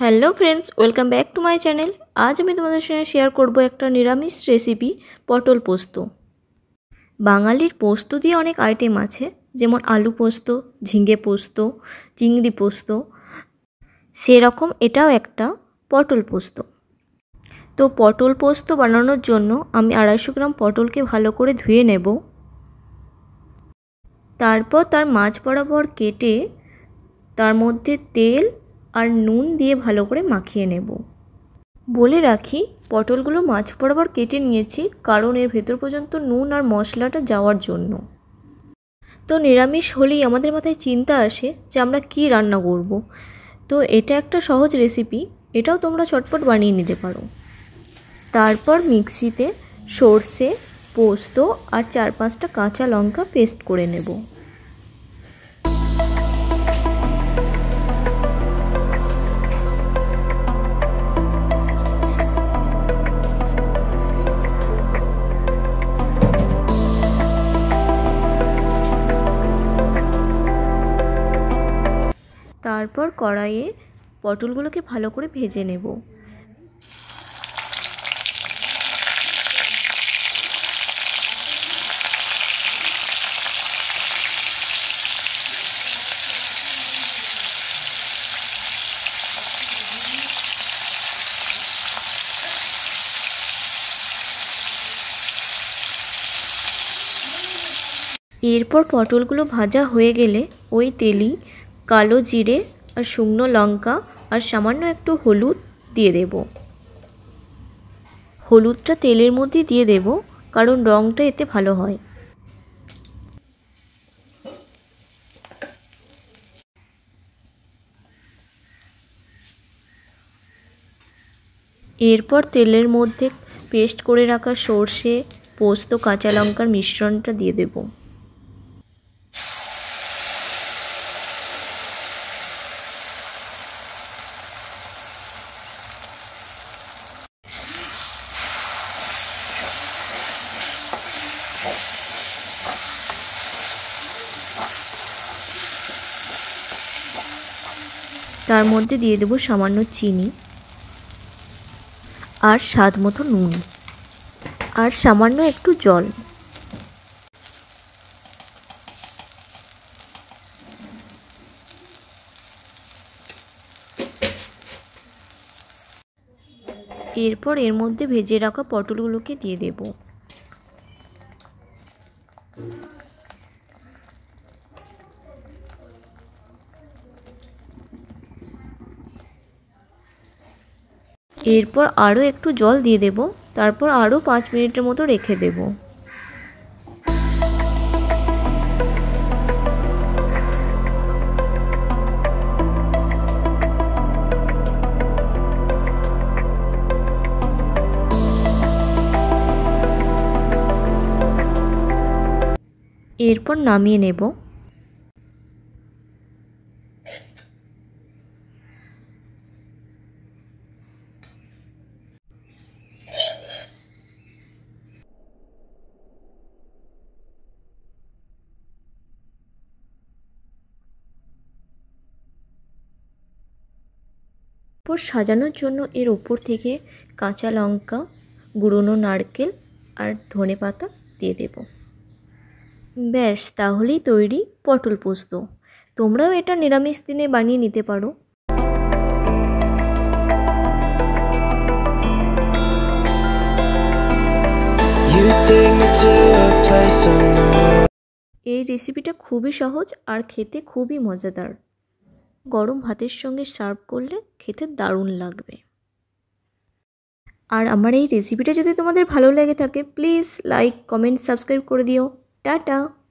Hello friends welcome back to my channel আজ আমি তোমাদের সঙ্গে শেয়ার করব একটা নিরামিষ রেসিপি পটল পোস্ত বাঙালির পোস্ত দিয়ে অনেক আইটেম আছে যেমন আলু পোস্ত ঝিঙে পোস্ত চিংড়ি পোস্ত সেরকম এটাও একটা পটল পোস্ত তো পটল পোস্ত বানানোর জন্য আমি আড়াইশো গ্রাম পটলকে ভালো করে ধুয়ে নেব তারপর তার মাছ বরাবর কেটে তার মধ্যে তেল আর নুন দিয়ে ভালো করে মাখিয়ে নেব বলে রাখি পটলগুলো মাছ বরাবর কেটে নিয়েছি কারণ এর ভেতর পর্যন্ত নুন আর মশলাটা যাওয়ার জন্য তো নিরামিষ হলেই আমাদের মাথায় চিন্তা আসে যে আমরা কি রান্না করব। তো এটা একটা সহজ রেসিপি এটাও তোমরা চটপট বানিয়ে নিতে পারো তারপর মিক্সিতে সর্ষে পোস্ত আর চার পাঁচটা কাঁচা লঙ্কা পেস্ট করে নেবো তারপর কড়াইয়ে পটলগুলোকে ভালো করে ভেজে নেব এরপর পটলগুলো ভাজা হয়ে গেলে ওই তেলি কালো জিরে আর শুকনো লঙ্কা আর সামান্য একটু হলুদ দিয়ে দেব হলুদটা তেলের মধ্যে দিয়ে দেব কারণ রঙটা এতে ভালো হয় এরপর তেলের মধ্যে পেস্ট করে রাখা সর্ষে পোস্ত কাঁচা লঙ্কার মিশ্রণটা দিয়ে দেবো তার মধ্যে দিয়ে দেবো সামান্য চিনি আর স্বাদ মতো নুন আর সামান্য একটু জল এরপর এর মধ্যে ভেজে রাখা পটলগুলোকে দিয়ে দেবো এরপর আরও একটু জল দিয়ে দেব তারপর আরও পাঁচ মিনিটের মতো রেখে দেব এরপর নামিয়ে নেব তারপর সাজানোর জন্য এর ওপর থেকে কাঁচা লঙ্কা গুঁড়োনো নারকেল আর ধনে পাতা দিয়ে দেব ব্যাস তাহলেই তৈরি পটল পোস্ত তোমরাও এটা নিরামিষ দিনে বানিয়ে নিতে পারো এই রেসিপিটা খুবই সহজ আর খেতে খুবই মজাদার গরম ভাতের সঙ্গে সার্ভ করলে খেতে দারুণ লাগবে আর আমার এই রেসিপিটা যদি তোমাদের ভালো লেগে থাকে প্লিজ লাইক কমেন্ট সাবস্ক্রাইব করে দিও টাটা